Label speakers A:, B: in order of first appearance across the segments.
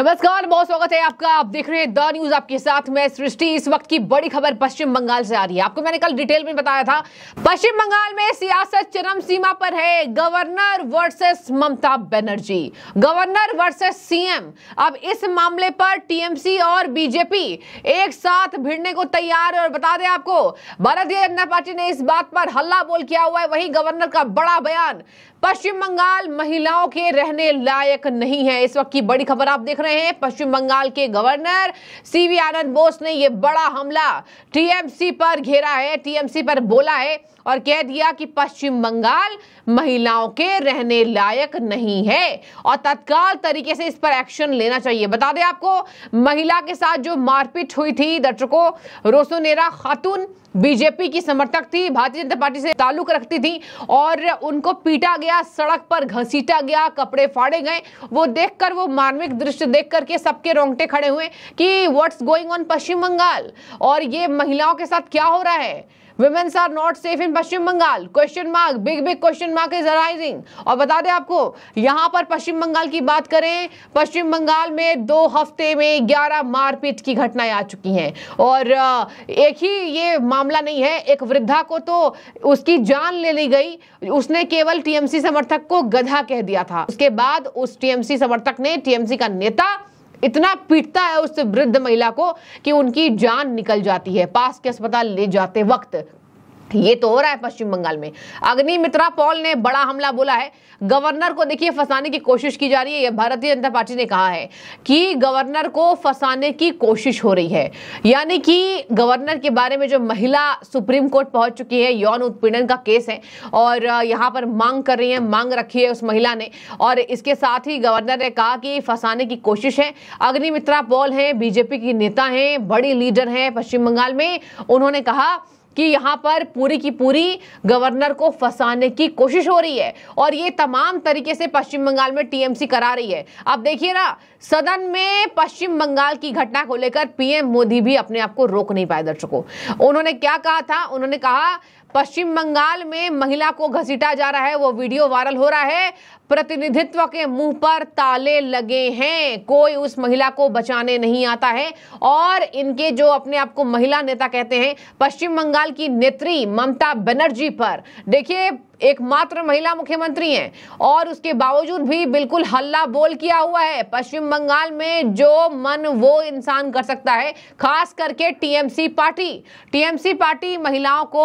A: नमस्कार बहुत स्वागत है आपका आप देख रहे हैं द न्यूज आपके साथ मैं सृष्टि इस वक्त की बड़ी खबर पश्चिम बंगाल से आ रही है आपको मैंने कल डिटेल में बताया था पश्चिम बंगाल में सियासत चरम सीमा पर है governor versus Mamata Banerjee governor versus CM अब इस मामले पर टीएमसी और बीजेपी एक साथ भिड़ने को तैयार है और बता दें आपको भारतीय जनता पार्टी ने इस बात पर हल्ला बोल किया हुआ है वही गवर्नर का बड़ा बयान पश्चिम बंगाल महिलाओं के रहने लायक नहीं है इस वक्त की बड़ी खबर आप देख रहे हैं रहे हैं पश्चिम बंगाल के गवर्नर सीवी आनंद बोस ने यह बड़ा हमला टीएमसी पर घेरा है टीएमसी पर बोला है और कह दिया कि पश्चिम बंगाल महिलाओं के रहने लायक नहीं है और तत्काल तरीके से इस पर एक्शन लेना चाहिए बता दें आपको महिला के साथ जो मारपीट हुई थी दर्शकों रोसोनेरा खातून बीजेपी की समर्थक थी भारतीय जनता पार्टी से ताल्लुक रखती थी और उनको पीटा गया सड़क पर घसीटा गया कपड़े फाड़े गए वो देखकर वो मार्मिक दृश्य देख करके सबके रोंगटे खड़े हुए कि what's going on Paschim Bangal और ये महिलाओं के साथ क्या हो रहा है women's are not safe in Paschim Bangal question mark big big question mark is arising और बता दें आपको यहाँ पर पश्चिम बंगाल की बात करें पश्चिम बंगाल में दो हफ्ते में ग्यारह मारपीट की घटनाएं आ चुकी हैं और एक ही ये मामला नहीं है एक वृद्धा को तो उसकी जान ले ली गई उसने केवल टीएमसी समर्थक को गधा कह दिया था उसके बाद उस टीएमसी समर्थक ने टीएमसी का नेता इतना पीटता है उस वृद्ध महिला को कि उनकी जान निकल जाती है पास के अस्पताल ले जाते वक्त ये तो हो रहा है पश्चिम बंगाल में अग्निमित्रा पॉल ने बड़ा हमला बोला है गवर्नर को देखिए फंसाने की कोशिश की जा रही है भारतीय जनता पार्टी ने कहा है कि गवर्नर को फंसाने की कोशिश हो रही है यानी कि गवर्नर के बारे में जो महिला सुप्रीम कोर्ट पहुंच चुकी है यौन उत्पीड़न का केस है और यहाँ पर मांग कर रही है मांग रखी है उस महिला ने और इसके साथ ही गवर्नर ने कहा कि फंसाने की कोशिश है अग्निमित्रा पॉल है बीजेपी की नेता है बड़ी लीडर है पश्चिम बंगाल में उन्होंने कहा कि यहाँ पर पूरी की पूरी गवर्नर को फंसाने की कोशिश हो रही है और ये तमाम तरीके से पश्चिम बंगाल में टीएमसी करा रही है अब देखिए ना सदन में पश्चिम बंगाल की घटना को लेकर पीएम मोदी भी अपने आप को रोक नहीं पाए दर्शकों उन्होंने क्या कहा था उन्होंने कहा पश्चिम बंगाल में महिला को घसीटा जा रहा है वो वीडियो वायरल हो रहा है प्रतिनिधित्व के मुंह पर ताले लगे हैं कोई उस महिला को बचाने नहीं आता है और इनके जो अपने आप को महिला नेता कहते हैं पश्चिम बंगाल की नेत्री ममता बनर्जी पर देखिए एकमात्र महिला मुख्यमंत्री हैं और उसके बावजूद भी बिल्कुल हल्ला बोल किया हुआ है पश्चिम बंगाल में जो मन वो इंसान कर सकता है खास करके टीएमसी पार्टी टीएमसी पार्टी महिलाओं को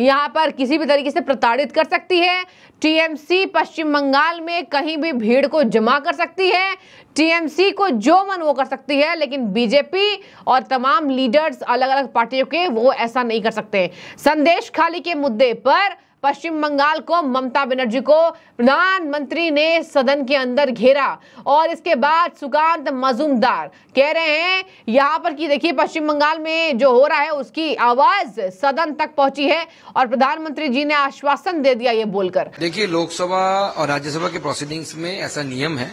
A: यहाँ पर किसी भी तरीके से प्रताड़ित कर सकती है टीएमसी पश्चिम बंगाल में कहीं भी भीड़ को जमा कर सकती है टीएमसी को जो मन वो कर सकती है लेकिन बीजेपी और तमाम लीडर्स अलग अलग पार्टियों के वो ऐसा नहीं कर सकते संदेश खाली के मुद्दे पर पश्चिम बंगाल को ममता बनर्जी को प्रधानमंत्री ने सदन के अंदर घेरा और इसके बाद सुकांत मजूमदार कह रहे हैं यहाँ पर कि देखिए पश्चिम बंगाल में जो हो रहा है उसकी आवाज सदन तक पहुंची है और प्रधानमंत्री जी ने आश्वासन दे दिया ये बोलकर
B: देखिए लोकसभा और राज्यसभा के प्रोसीडिंग्स में ऐसा नियम है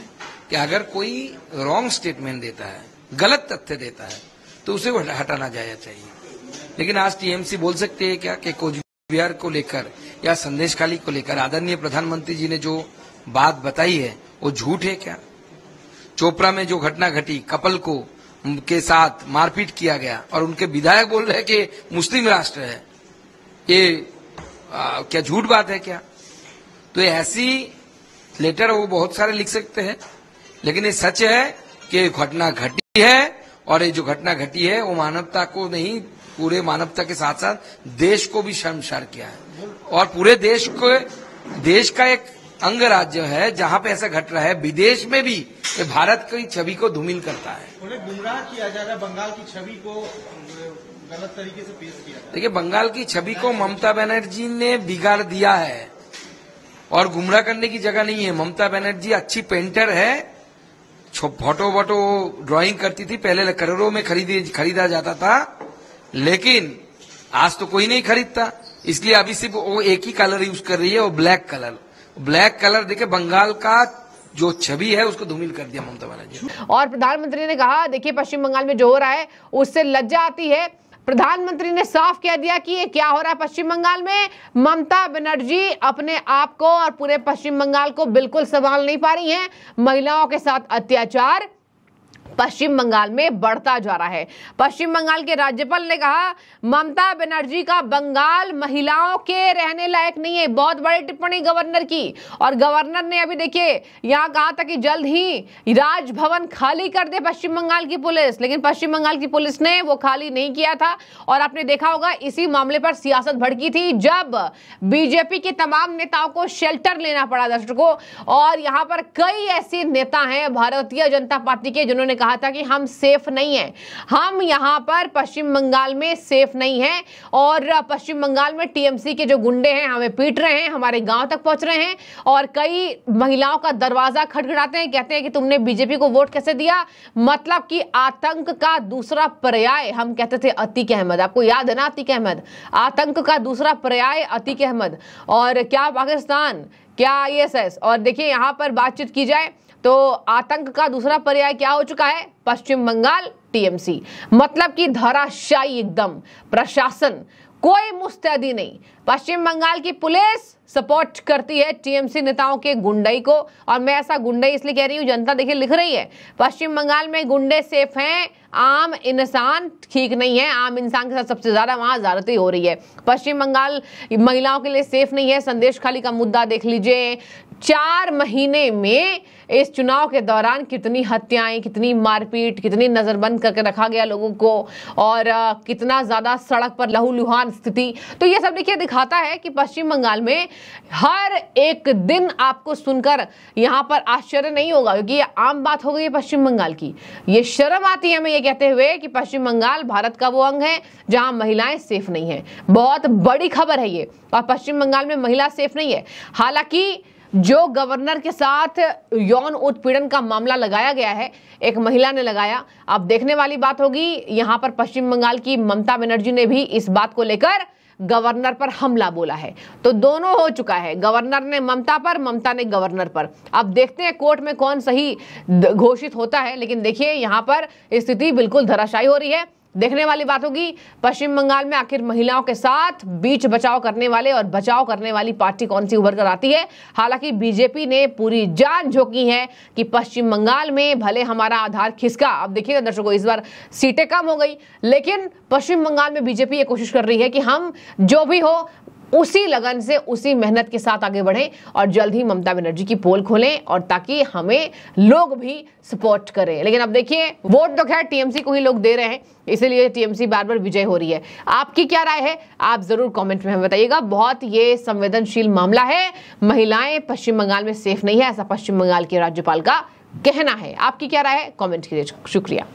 B: कि अगर कोई रॉन्ग स्टेटमेंट देता है गलत तथ्य देता है तो उसे हटाना जाया चाहिए लेकिन आज टीएमसी बोल सकते है क्या कि कोचबिहार को लेकर या संदेशकाली को लेकर आदरणीय प्रधानमंत्री जी ने जो बात बताई है वो झूठ है क्या चोपड़ा में जो घटना घटी कपल को के साथ मारपीट किया गया और उनके विधायक बोल रहे कि मुस्लिम राष्ट्र है ये आ, क्या झूठ बात है क्या तो ऐसी लेटर वो बहुत सारे लिख सकते हैं लेकिन ये सच है कि घटना घटी है और ये जो घटना घटी है वो मानवता को नहीं पूरे मानवता के साथ साथ देश को भी शर्मसार किया है और पूरे देश को देश का एक अंग राज्य है जहाँ पे ऐसा घट रहा है विदेश में भी ये भारत की छवि को धूमिल करता है उन्हें गुमराह किया जा रहा है बंगाल की छवि को गलत तरीके से पेश किया देखिए बंगाल की छवि को ममता बनर्जी ने बिगाड़ दिया है और गुमराह करने की जगह नहीं है ममता बनर्जी अच्छी पेंटर है फोटो वोटो ड्राइंग करती थी पहले करोड़ों में खरीदी खरीदा जाता था लेकिन आज तो कोई नहीं खरीदता इसलिए अभी सिर्फ वो एक ही कलर यूज कर रही है वो ब्लैक कलर ब्लैक कलर देखे बंगाल का जो छवि है उसको धूमिल कर दिया ममता बनर्जी
A: और प्रधानमंत्री ने कहा देखिए पश्चिम बंगाल में जो हो रहा है उससे लज्जा आती है प्रधानमंत्री ने साफ कह दिया कि ये क्या हो रहा है पश्चिम बंगाल में ममता बनर्जी अपने आप को और पूरे पश्चिम बंगाल को बिल्कुल संभाल नहीं पा रही हैं महिलाओं के साथ अत्याचार पश्चिम बंगाल में बढ़ता जा रहा है पश्चिम बंगाल के राज्यपाल ने कहा ममता बनर्जी का बंगाल महिलाओं के रहने लायक नहीं है बहुत बड़ी टिप्पणी गवर्नर की और गवर्नर ने अभी देखिए यहाँ कहा था कि जल्द ही राजभवन खाली कर दे पश्चिम बंगाल की पुलिस लेकिन पश्चिम बंगाल की पुलिस ने वो खाली नहीं किया था और आपने देखा होगा इसी मामले पर सियासत भड़की थी जब बीजेपी के तमाम नेताओं को शेल्टर लेना पड़ा दर्शकों और यहाँ पर कई ऐसे नेता हैं भारतीय जनता पार्टी के जिन्होंने कहा था कि हम सेफ नहीं है हम यहां पर पश्चिम बंगाल में सेफ नहीं है और पश्चिम बंगाल में टीएमसी के जो गुंडे हैं हमें पीट रहे हैं हमारे गांव तक पहुंच रहे हैं और कई महिलाओं का दरवाजा खटखड़ाते हैं कहते हैं कि तुमने बीजेपी को वोट कैसे दिया मतलब कि आतंक का दूसरा पर्याय हम कहते थे अतीक अहमद आपको याद है ना अतीक अहमद आतंक का दूसरा पर्याय अतीक अहमद और क्या पाकिस्तान क्या आईएसएस और देखिए यहाँ पर बातचीत की जाए तो आतंक का दूसरा पर्याय क्या हो चुका है पश्चिम बंगाल टीएमसी मतलब कि धराशायी एकदम प्रशासन कोई मुस्तैदी नहीं पश्चिम बंगाल की पुलिस सपोर्ट करती है टीएमसी नेताओं के गुंडई को और मैं ऐसा गुंडई इसलिए कह रही हूँ जनता देखिए लिख रही है पश्चिम बंगाल में गुंडे सेफ हैं आम इंसान ठीक नहीं है आम इंसान के साथ सबसे ज़्यादा वहाँ ज्यादती हो रही है पश्चिम बंगाल महिलाओं के लिए सेफ नहीं है संदेश खाली का मुद्दा देख लीजिए चार महीने में इस चुनाव के दौरान कितनी हत्याएं कितनी मारपीट कितनी नज़रबंद करके रखा गया लोगों को और कितना ज़्यादा सड़क पर लहूलुहान स्थिति तो ये सब देखिए दिखाता है कि पश्चिम बंगाल में हर एक दिन आपको सुनकर यहाँ पर आश्चर्य नहीं होगा क्योंकि ये आम बात हो गई है पश्चिम बंगाल की ये शर्म आती है हमें ये कहते हुए कि पश्चिम बंगाल भारत का वो अंग है जहाँ महिलाएं सेफ नहीं है बहुत बड़ी खबर है ये और पश्चिम बंगाल में महिला सेफ नहीं है हालांकि जो गवर्नर के साथ यौन उत्पीड़न का मामला लगाया गया है एक महिला ने लगाया अब देखने वाली बात होगी यहाँ पर पश्चिम बंगाल की ममता बनर्जी ने भी इस बात को लेकर गवर्नर पर हमला बोला है तो दोनों हो चुका है गवर्नर ने ममता पर ममता ने गवर्नर पर अब देखते हैं कोर्ट में कौन सही घोषित होता है लेकिन देखिए यहां पर स्थिति बिल्कुल धराशायी हो रही है देखने वाली बात होगी पश्चिम बंगाल में आखिर महिलाओं के साथ बीच बचाव करने वाले और बचाव करने वाली पार्टी कौन सी उभर कर आती है हालांकि बीजेपी ने पूरी जान झोंकी है कि पश्चिम बंगाल में भले हमारा आधार खिसका अब देखिएगा दर्शकों इस बार सीटें कम हो गई लेकिन पश्चिम बंगाल में बीजेपी ये कोशिश कर रही है कि हम जो भी हो उसी लगन से उसी मेहनत के साथ आगे बढ़ें और जल्द ही ममता बनर्जी की पोल खोलें और ताकि हमें लोग भी सपोर्ट करें लेकिन अब देखिए वोट तो खैर टीएमसी को ही लोग दे रहे हैं इसीलिए टीएमसी बार बार विजय हो रही है आपकी क्या राय है आप जरूर कमेंट में हमें बताइएगा बहुत ये संवेदनशील मामला है महिलाएं पश्चिम बंगाल में सेफ नहीं है ऐसा पश्चिम बंगाल के राज्यपाल का कहना है आपकी क्या राय है कॉमेंट कीजिए शुक्रिया